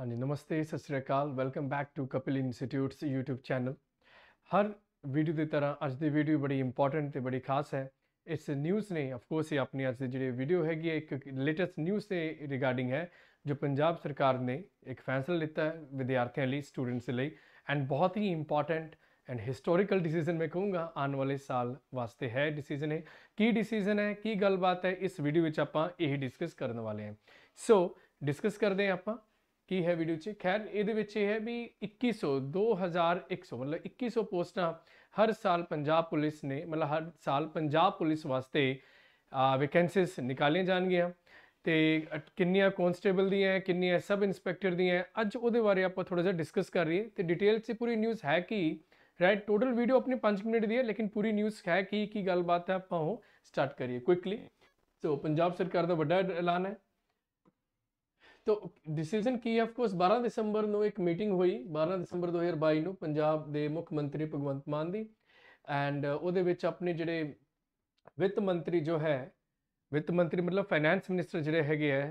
ਹਾਂਜੀ ਨਮਸਤੇ ਸਤਿ ਸ੍ਰੀ ਅਕਾਲ welcome back to Kapil institutes YouTube channel ਹਰ ਵੀਡੀਓ ਦੀ ਤਰ੍ਹਾਂ ਅੱਜ ਦੀ ਵੀਡੀਓ ਬੜੀ ਇੰਪੋਰਟੈਂਟ ਤੇ ਬੜੀ ਖਾਸ ਹੈ ਇਟਸ ਅ ਨਿਊਜ਼ ਨੇ ਆਫ ਕੋਰਸ ਇਹ ਆਪਣੀ ਅੱਜ ਦੀ ਜਿਹੜੀ ਵੀਡੀਓ ਹੈਗੀ ਹੈ ਇੱਕ ਲੇਟੈਸਟ ਨਿਊਜ਼ ਤੇ ਰਿਗਾਰਡਿੰਗ ਹੈ ਜੋ ਪੰਜਾਬ ਸਰਕਾਰ ਨੇ ਇੱਕ ਫੈਸਲਾ ਲਿੱਤਾ ਹੈ ਵਿਦਿਆਰਥੀਆਂ ਲਈ ਸਟੂਡੈਂਟਸ ਲਈ ਐਂਡ ਬਹੁਤ ਹੀ ਇੰਪੋਰਟੈਂਟ ਐਂਡ ਹਿਸਟੋਰੀਕਲ ਡਿਸੀਜਨ ਮੈਂ ਕਹੂੰਗਾ ਆਉਣ ਵਾਲੇ ਸਾਲ ਵਾਸਤੇ ਹੈ ਡਿਸੀਜਨ ਹੈ ਕੀ ਡਿਸੀਜਨ ਹੈ ਕੀ ਗੱਲਬਾਤ ਹੈ ਇਸ ਵੀਡੀਓ ਵਿੱਚ ਆਪਾਂ ਇਹ ਡਿਸਕਸ ਕਰਨ ਵਾਲੇ ਹਾਂ ਸੋ ਡਿਸਕਸ ਕਰਦੇ ਹਾਂ ਆਪਾਂ ਕੀ ਹੈ ਵੀਡੀਓ 'ਚ ਖੈਰ ਇਹਦੇ ਵਿੱਚ ਇਹ ਹੈ ਵੀ 2100 2100 ਮਤਲਬ 2100 ਪੋਸਟਾਂ ਹਰ ਸਾਲ ਪੰਜਾਬ ਪੁਲਿਸ ਨੇ ਮਤਲਬ ਹਰ ਸਾਲ ਪੰਜਾਬ ਪੁਲਿਸ ਵਾਸਤੇ ਵੈਕੈਂਸੀਸ ਨਿਕਾਲੀਆਂ ਜਾਣਗੀਆਂ ਤੇ ਕਿੰਨੀਆਂ ਕਨਸਟੇਬਲ ਦੀਆਂ ਕਿੰਨੀਆਂ ਸਬ ਇੰਸਪੈਕਟਰ ਦੀਆਂ ਅੱਜ ਉਹਦੇ ਬਾਰੇ ਆਪਾਂ ਥੋੜਾ ਜਿਹਾ ਡਿਸਕਸ ਕਰ ਰਹੀਏ ਤੇ ਡਿਟੇਲ 'ਚ ਪੂਰੀ ਨਿਊਜ਼ ਹੈ ਕਿ ਰਾਈਟ ਟੋਟਲ ਵੀਡੀਓ ਆਪਣੀ 5 ਮਿੰਟ ਦੀ ਹੈ ਲੇਕਿਨ ਪੂਰੀ ਨਿਊਜ਼ ਹੈ ਕਿ ਕੀ ਗੱਲਬਾਤ ਹੈ ਆਪਾਂ ਉਹ ਸਟਾਰਟ ਕਰੀਏ ਕੁਇਕਲੀ ਸੋ ਪੰਜਾਬ ਸਰਕਾਰ ਦਾ ਵੱਡਾ ਐਲਾਨ ਹੈ ਤੋ ਡਿਸੀਜਨ ਕੀ ਆਫ ਕੋਰਸ 12 ਦਸੰਬਰ ਨੂੰ ਇੱਕ ਮੀਟਿੰਗ ਹੋਈ 12 ਦਸੰਬਰ 2022 ਨੂੰ ਪੰਜਾਬ ਦੇ ਮੁੱਖ ਮੰਤਰੀ ਭਗਵੰਤ ਮਾਨ ਦੀ ਐਂਡ ਉਹਦੇ ਵਿੱਚ ਆਪਣੇ ਜਿਹੜੇ ਵਿੱਤ ਮੰਤਰੀ ਜੋ ਹੈ ਵਿੱਤ ਮੰਤਰੀ ਮਤਲਬ ਫਾਈਨੈਂਸ ਮਿਨਿਸਟਰ ਜਿਹੜੇ ਹੈਗੇ ਹੈ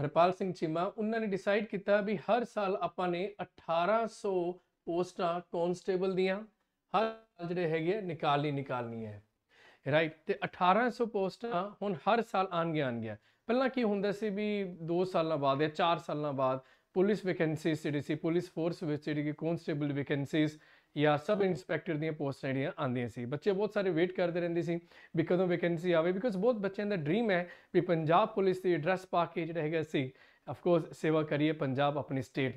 ਹਰਪਾਲ ਸਿੰਘ ਚੀਮਾ ਉਹਨਾਂ ਨੇ ਡਿਸਾਈਡ ਕੀਤਾ ਵੀ ਹਰ ਸਾਲ ਆਪਾਂ ਨੇ 1800 ਪੋਸਟਾਂ ਕਨਸਟੇਬਲ ਦੀਆਂ ਹਰ ਜਿਹੜੇ ਹੈਗੇ ਨਿਕਾਲੀ ਨਿਕਾਲਣੀ ਹੈ ਰਾਈਟ ਤੇ 1800 ਪੋਸਟਾਂ ਹੁਣ ਹਰ ਸਾਲ ਆਣ ਗਿਆ ਆਣ ਗਿਆ ਪਹਿਲਾਂ ਕੀ ਹੁੰਦਾ ਸੀ ਵੀ 2 ਸਾਲਾਂ ਬਾਅਦ ਜਾਂ 4 ਸਾਲਾਂ ਬਾਅਦ ਪੁਲਿਸ ਵੈਕੈਂਸੀਜ਼ ਜਿਹੜੀ ਸੀ ਪੁਲਿਸ ਫੋਰਸ ਵਿੱਚ ਜਿਹੜੀ ਕਿ ਕਨਸਟੇਬਲ ਵੈਕੈਂਸੀਸ ਜਾਂ ਸਬ ਇਨਸਪੈਕਟਰ ਦੀਆਂ ਪੋਸਟਾਂ ਜਿਹੜੀਆਂ ਆਉਂਦੀਆਂ ਸੀ ਬੱਚੇ ਬਹੁਤ ਸਾਰੇ ਵੇਟ ਕਰਦੇ ਰਹਿੰਦੇ ਸੀ ਵੀ ਕਦੋਂ ਵੈਕੈਂਸੀ ਆਵੇ ਬਿਕੋਜ਼ ਬਹੁਤ ਬੱਚਿਆਂ ਦਾ ਡ੍ਰੀਮ ਹੈ ਵੀ ਪੰਜਾਬ ਪੁਲਿਸ ਦੀ ਐਡਰੈਸ ਪਾ ਕੇ ਜਿਹੜਾ ਹੈਗਾ ਸੀ ਆਫ ਕੋਰਸ ਸੇਵਾ ਕਰੀਏ ਪੰਜਾਬ ਆਪਣੀ ਸਟੇਟ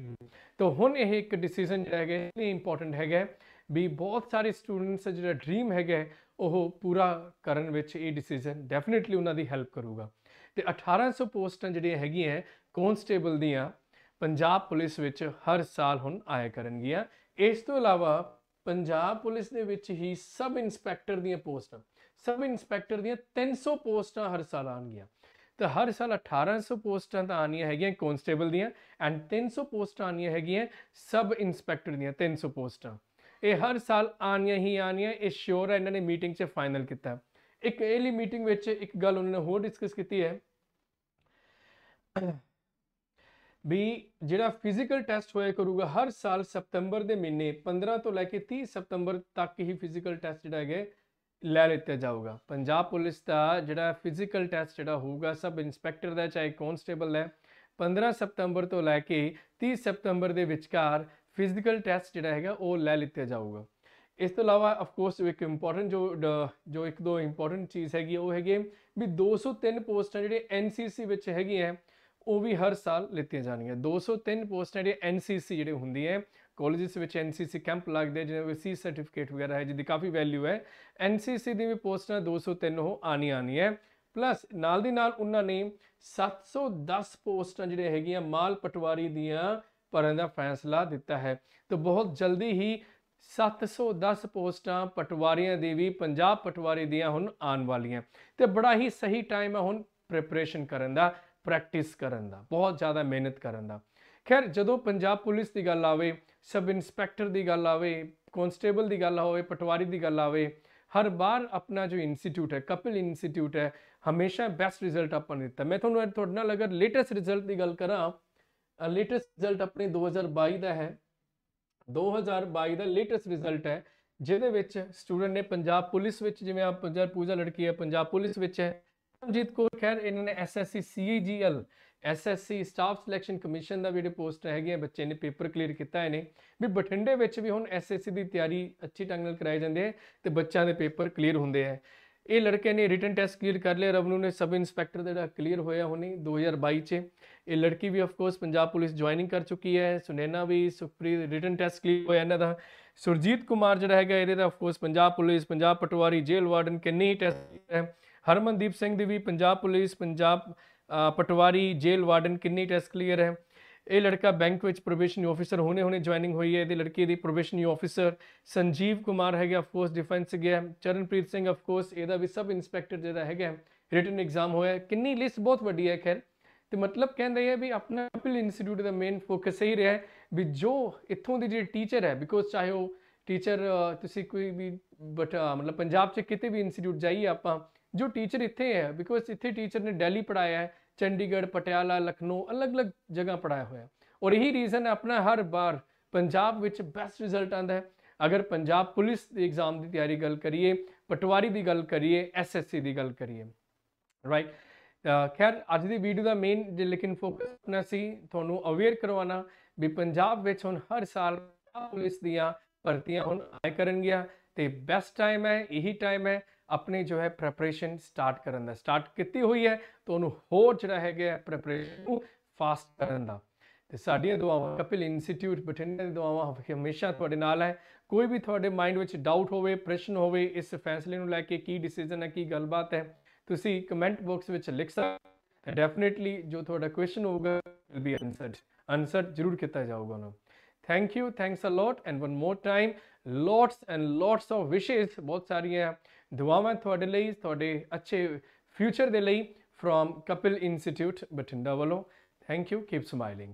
ਤੋਂ ਹੁਣ ਇਹ ਇੱਕ ਡਿਸੀਜਨ ਜਿਹੜਾ ਹੈਗਾ ਇਹ ਇੰਪੋਰਟੈਂਟ ਹੈਗਾ ਵੀ ਬਹੁਤ ਸਾਰੇ ਸਟੂਡੈਂਟਸ ਜਿਹੜਾ ਡ੍ਰੀਮ ਹੈਗਾ ਉਹ ਪੂਰਾ ਕਰਨ ਵਿੱਚ ਇਹ ਡਿਸੀਜਨ ਡੈਫੀਨਿਟਲੀ ਉਹਨਾਂ ਦੀ ਹੈਲਪ ਕਰੂਗਾ ਤੇ 1800 ਪੋਸਟਾਂ ਜਿਹੜੀਆਂ ਹੈਗੀਆਂ ਕਨਸਟੇਬਲ ਦੀਆਂ ਪੰਜਾਬ ਪੁਲਿਸ ਵਿੱਚ ਹਰ ਸਾਲ ਹੁਣ ਆਇਆ ਕਰਨਗੀਆਂ ਇਸ ਤੋਂ ਇਲਾਵਾ ਪੰਜਾਬ ਪੁਲਿਸ ਦੇ ਵਿੱਚ ਹੀ ਸਬ ਇੰਸਪੈਕਟਰ ਦੀਆਂ ਪੋਸਟਾਂ ਸਬ ਇੰਸਪੈਕਟਰ ਦੀਆਂ 300 ਪੋਸਟਾਂ ਹਰ ਸਾਲ ਆਣਗੀਆਂ ਤਾਂ ਹਰ ਸਾਲ 1800 ਪੋਸਟਾਂ ਤਾਂ ਆਣੀਆਂ ਹੈਗੀਆਂ ਕਨਸਟੇਬਲ ਦੀਆਂ ਐਂਡ 300 ਪੋਸਟਾਂ ਆਣੀਆਂ ਹੈਗੀਆਂ ਸਬ ਇੰਸਪੈਕਟਰ ਦੀਆਂ 300 ਪੋਸਟਾਂ ਇਹ ਹਰ ਸਾਲ ਆਣੀਆਂ ਹੀ ਆਣੀਆਂ ਇਹ ਸ਼ੋਰ ਹੈ ਇਹਨਾਂ ਨੇ ਮੀਟਿੰਗ 'ਚ ਫਾਈਨਲ ਕੀਤਾ ਇੱਕ ਏਲੀ ਮੀਟਿੰਗ ਵਿੱਚ ਇੱਕ ਗੱਲ ਉਹਨਾਂ ਨੇ ਹੋਰ ਡਿਸਕਸ ਕੀਤੀ ਹੈ ਵੀ ਜਿਹੜਾ ਫਿਜ਼ੀਕਲ ਟੈਸਟ ਹੋਇਆ ਕਰੂਗਾ ਹਰ ਸਾਲ ਸਤੰਬਰ ਦੇ ਮਹੀਨੇ 15 ਤੋਂ ਲੈ ਕੇ 30 ਸਤੰਬਰ ਤੱਕ ਹੀ ਫਿਜ਼ੀਕਲ ਟੈਸਟ ਜਿਹੜਾ ਹੈਗਾ ਲੈ ਲਿੱਤਾ ਜਾਊਗਾ ਪੰਜਾਬ ਪੁਲਿਸ ਦਾ ਜਿਹੜਾ ਫਿਜ਼ੀਕਲ ਟੈਸਟ ਜਿਹੜਾ ਹੋਊਗਾ ਸਬ ਇੰਸਪੈਕਟਰ ਦਾ ਚਾਹੇ ਕਨਸਟੇਬਲ ਹੈ 15 ਸਤੰਬਰ ਤੋਂ ਲੈ ਕੇ 30 ਸਤੰਬਰ ਦੇ ਵਿਚਕਾਰ ਫਿਜ਼ੀਕਲ ਟੈਸਟ ਜਿਹੜਾ ਹੈਗਾ ਉਹ ਲੈ ਲਿੱਤਾ ਜਾਊਗਾ ਇਸ ਤੋਂ ਇਲਾਵਾ ਆਫ ਕੋਰਸ ਇੱਕ ਇੰਪੋਰਟੈਂਟ ਜੋ ਜੋ ਇੱਕ ਦੋ ਇੰਪੋਰਟੈਂਟ ਚੀਜ਼ ਹੈਗੀ ਉਹ ਹੈਗੇ ਵੀ 203 ਪੋਸਟਾਂ ਜਿਹੜੇ ਐਨਸੀਸੀ ਵਿੱਚ ਹੈਗੀਆਂ ਉਹ ਵੀ ਹਰ ਸਾਲ ਲਿੱਤੀਆਂ ਜਾਣਗੀਆਂ 203 ਪੋਸਟਾਂ ਜਿਹੜੇ ਐਨਸੀਸੀ ਜਿਹੜੇ ਹੁੰਦੀ ਹੈ ਕਾਲਜਸ ਵਿੱਚ ਐਨਸੀਸੀ ਕੈਂਪ ਲੱਗਦੇ ਜਿਹਨਾਂ ਵਿੱਚ ਸੀ ਸਰਟੀਫਿਕੇਟ ਵਗੈਰਾ ਹੈ ਜਿਹਦੀ ਕਾਫੀ ਵੈਲਿਊ ਹੈ ਐਨਸੀਸੀ ਦੀ ਵੀ ਪੋਸਟਾਂ 203 ਉਹ ਆਣੀ ਆਣੀ ਹੈ ਪਲੱਸ ਨਾਲ ਦੀ ਨਾਲ ਉਹਨਾਂ ਨੇ 710 ਪੋਸਟਾਂ ਜਿਹੜੇ ਹੈਗੀਆਂ ਮਾਲ ਪਟਵਾਰੀ ਦੀਆਂ ਪਰ ਇਹਦਾ ਫੈਸਲਾ ਦਿੱਤਾ ਹੈ ਤਾਂ ਬਹੁਤ ਜਲਦੀ ਹੀ 710 ਪੋਸਟਾਂ ਪਟਵਾਰੀਆਂ ਦੀ ਵੀ ਪੰਜਾਬ ਪਟਵਾਰੀ ਦੀਆਂ ਹੁਣ ਆਉਣ ਵਾਲੀਆਂ ਤੇ ਬੜਾ ਹੀ ਸਹੀ ਟਾਈਮ ਹੈ ਹੁਣ ਪ੍ਰੈਪਰੇਸ਼ਨ ਕਰਨ ਦਾ ਪ੍ਰੈਕਟਿਸ ਕਰਨ ਦਾ ਬਹੁਤ ਜ਼ਿਆਦਾ ਮਿਹਨਤ ਕਰਨ ਦਾ ਖੈਰ ਜਦੋਂ ਪੰਜਾਬ ਪੁਲਿਸ ਦੀ ਗੱਲ ਆਵੇ ਸਬ ਇੰਸਪੈਕਟਰ ਦੀ ਗੱਲ ਆਵੇ ਕਨਸਟੇਬਲ ਦੀ ਗੱਲ ਆਵੇ ਪਟਵਾਰੀ ਦੀ ਗੱਲ ਆਵੇ ਹਰ ਬਾਰ ਆਪਣਾ ਜੋ ਇੰਸਟੀਚਿਊਟ ਹੈ ਕਪਿਲ ਇੰਸਟੀਚਿਊਟ ਹੈ ਹਮੇਸ਼ਾ ਬੈਸਟ ਰਿਜ਼ਲਟ ਆਪਾਂ ਦਿੱਤਾ ਮੈਂ ਤੁਹਾਨੂੰ ਤੁਹਾਡੇ ਨਾਲ ਅਗਰ ਲੇਟੈਸਟ ਰਿਜ਼ਲਟ ਦੀ ਗੱਲ ਕਰਾਂ ਲੇਟੈਸਟ ਰਿਜ਼ਲਟ ਆਪਣੇ 2022 ਦਾ ਹੈ 2022 ਦਾ ਲੇਟੈਸਟ ਰਿਜ਼ਲਟ ਹੈ ਜਿਹਦੇ ਵਿੱਚ ਸਟੂਡੈਂਟ ਨੇ ਪੰਜਾਬ ਪੁਲਿਸ ਵਿੱਚ ਜਿਵੇਂ ਆਪ ਪੰਜਾਬ ਪੂਜਾ ਲੜਕੀ ਹੈ ਪੰਜਾਬ ਪੁਲਿਸ ਵਿੱਚ ਹੈ ਅਮਜੀਤ ਕੋਰ ਖੈਰ ਇਹਨਾਂ ਨੇ SSC CGL SSC staff selection commission ਦਾ ਵੀ ਪੋਸਟ ਹੈਗੀ ਹੈ ਬੱਚੇ ਨੇ ਪੇਪਰ ਕਲੀਅਰ ਕੀਤਾ ਇਹਨੇ ਵੀ ਬਠਿੰਡੇ ਵਿੱਚ ਵੀ ਹੁਣ ਐਸਐਸਸੀ ਦੀ ਤਿਆਰੀ ਅੱਛੀ ਢੰਗ ਨਾਲ ਕਰਾਈ ਜਾਂਦੀ ਹੈ ਤੇ ਬੱਚਿਆਂ ਦੇ ਪੇਪਰ ਕਲੀਅਰ ਹੁੰਦੇ ਹੈ ਇਹ ਲੜਕੇ ਨੇ ਰਿਟਨ ਟੈਸਟ ਕਲੀਅਰ ਕਰ ਲਿਆ ਰਵਨੂ ਨੇ ਸਬ ਇੰਸਪੈਕਟਰ ਦਾ ਜਿਹੜਾ ਕਲੀਅਰ ਹੋਇਆ ਹੁਣੇ 2022 ਚ ਇਹ ਲੜਕੀ ਵੀ of course Punjab police joining ਕਰ ਚੁੱਕੀ ਹੈ ਸੁਨੇਨਾ ਵੀ ਸੁਖਪ੍ਰੀਤ ਰਿਟਨ ਟੈਸਟ ਕਲੀਅਰ ਹੋਇਆ ਇਹਨਾਂ ਦਾ ਸੁਰਜੀਤ ਕੁਮਾਰ ਜਿਹੜਾ ਹੈਗਾ ਇਹਦੇ ਦਾ of course Punjab police Punjab patwari jail warden ਕਿੰਨੀ ਟੈਸਟ ਹੈ ਹਰਮਨਦੀਪ ਸਿੰਘ ਦੀ ਵੀ Punjab police Punjab patwari jail warden ਕਿੰਨੀ ਟੈਸਟ ਕਲੀਅਰ ਹੈ ਇਹ ਲੜਕਾ ਬੈਂਕ ਵਿੱਚ ਪ੍ਰੋਬੇਸ਼ਨਰੀ ਆਫੀਸਰ ਹੋਣੇ ਹੋਣੇ ਜੁਆਇਨਿੰਗ ਹੋਈ ਹੈ ਇਹਦੀ ਲੜਕੀ ਦੀ ਪ੍ਰੋਬੇਸ਼ਨਰੀ ਆਫੀਸਰ ਸੰਜੀਵ ਕੁਮਾਰ ਹੈਗਾ ਆਫ ਕੋਰਸ ਡਿਫੈਂਸ ਗਿਆ ਚਰਨਪ੍ਰੀਤ ਸਿੰਘ ਆਫ ਕੋਰਸ ਇਹਦਾ ਵੀ ਸਬ ਇਨਸਪੈਕਟਰ ਜਿਹੜਾ ਹੈਗਾ ਰਿਟਨ ਐਗਜ਼ਾਮ ਹੋਇਆ ਕਿੰਨੀ ਲਿਸਟ ਬਹੁਤ ਵੱਡੀ ਹੈ ਖੈਰ ਤੇ ਮਤਲਬ ਕਹਿੰਦੇ ਇਹ ਵੀ ਆਪਣਾ ਪਿਲ ਇੰਸਟੀਚਿਊਟ ਦਾ ਮੇਨ ਫੋਕਸ ਹੀ ਰਿਹਾ ਵੀ ਜੋ ਇੱਥੋਂ ਦੀ ਜਿਹੜੀ ਟੀਚਰ ਹੈ ਬਿਕੋਜ਼ ਚਾਹੇ ਉਹ ਟੀਚਰ ਤੁਸੀਂ ਕੋਈ ਵੀ ਬਟ ਮਤਲਬ ਪੰਜਾਬ 'ਚ ਕਿਤੇ ਵੀ ਇੰਸਟੀਚਿਊਟ ਜਾਈਏ ਆਪਾਂ ਜੋ ਟੀਚਰ ਇੱਥੇ ਹੈ ਬਿਕੋਜ਼ ਇੱਥੇ ਟੀਚਰ ਨੇ ਡੈਲੀ ਪੜਾਇਆ ਹੈ ਚੰਡੀਗੜ੍ਹ ਪਟਿਆਲਾ ਲਖਨਊ ਅਲੱਗ-ਅਲੱਗ ਜਗ੍ਹਾ ਪੜਾਇਆ ਹੋਇਆ ਔਰ ਇਹੀ ਰੀਜ਼ਨ ਹੈ ਆਪਣਾ ਹਰ ਬਾਰ ਪੰਜਾਬ ਵਿੱਚ ਬੈਸਟ ਰਿਜ਼ਲਟ ਆਂਦਾ ਹੈ ਅਗਰ ਪੰਜਾਬ ਪੁਲਿਸ ਦੇ ਐਗਜ਼ਾਮ ਦੀ ਤਿਆਰੀ ਗੱਲ ਕਰੀਏ ਪਟਵਾਰੀ ਦੀ ਗੱਲ ਕਰੀਏ ਐਸਐਸਸੀ ਦੀ ਗੱਲ ਕਰੀਏ ਰਾਈਟ ਖੈਰ ਅੱਜ ਦੀ ਵੀਡੀਓ ਦਾ ਮੇਨ ਲੇਕਿਨ ਫੋਕਸ ਆਪਣਾ ਸੀ ਤੁਹਾਨੂੰ ਅਵੇਅਰ ਕਰਵਾਉਣਾ ਵੀ ਪੰਜਾਬ ਵਿੱਚ ਹੁਣ ਹਰ ਸਾਲ ਪੁਲਿਸ ਦੀਆਂ ਭਰਤੀਆਂ ਹੁਣ ਆਇਆ ਕਰਨਗੀਆਂ ਤੇ ਬੈਸਟ ਟਾਈਮ ਹੈ ਇਹੀ ਟਾਈਮ ਹੈ ਆਪਣੀ ਜੋ ਹੈ ਪ੍ਰੈਪਰੇਸ਼ਨ ਸਟਾਰਟ ਕਰਨ ਦਾ ਸਟਾਰਟ ਕੀਤੀ ਹੋਈ ਹੈ ਤਾਂ ਉਹਨੂੰ ਹੋਰ ਜਿਹੜਾ ਹੈਗਾ ਪ੍ਰੈਪਰੇਸ਼ਨ ਨੂੰ ਫਾਸਟ ਕਰਨ ਦਾ ਤੇ ਸਾਡੀਆਂ ਦੁਆਵਾਂ ਕਪਿਲ ਇੰਸਟੀਚਿਊਟ ਬਠਿੰਡੇ ਦੀ ਦੁਆਵਾਂ ਹਮੇਸ਼ਾ ਤੁਹਾਡੇ ਨਾਲ ਹੈ ਕੋਈ ਵੀ ਤੁਹਾਡੇ ਮਾਈਂਡ ਵਿੱਚ ਡਾਊਟ ਹੋਵੇ ਪ੍ਰਸ਼ਨ ਹੋਵੇ ਇਸ ਫੈਸਲੇ ਨੂੰ ਲੈ ਕੇ ਕੀ ਡਿਸੀਜਨ ਹੈ ਕੀ ਗੱਲਬਾਤ ਹੈ ਤੁਸੀਂ ਕਮੈਂਟ ਬਾਕਸ ਵਿੱਚ ਲਿਖ ਸਕਦੇ ਡੈਫੀਨਿਟਲੀ ਜੋ ਤੁਹਾਡਾ ਕੁਐਸਚਨ ਹੋਊਗਾ ਵਿਲ ਬੀ ਆਨਸਰਡ ਆਨਸਰ ਜ਼ਰੂਰ ਕੀਤਾ ਜਾਊਗਾ ਨਾ thank you thanks a lot and one more time lots and lots of ਵਿਸ਼ੇਸ ਬਹੁਤ ਸਾਰੀਆਂ ਹੈ ਦੁਆਵਾਂ ਤੁਹਾਡੇ ਲਈ ਤੁਹਾਡੇ ਅੱਛੇ ਫਿਊਚਰ ਦੇ ਲਈ ਫਰੋਮ ਕਪਿਲ ਇੰਸਟੀਚਿਊਟ ਬਟਿੰਡਾ ਵੱਲੋਂ ਥੈਂਕ ਯੂ ਕੀਪ ਸਮਾਈਲਿੰਗ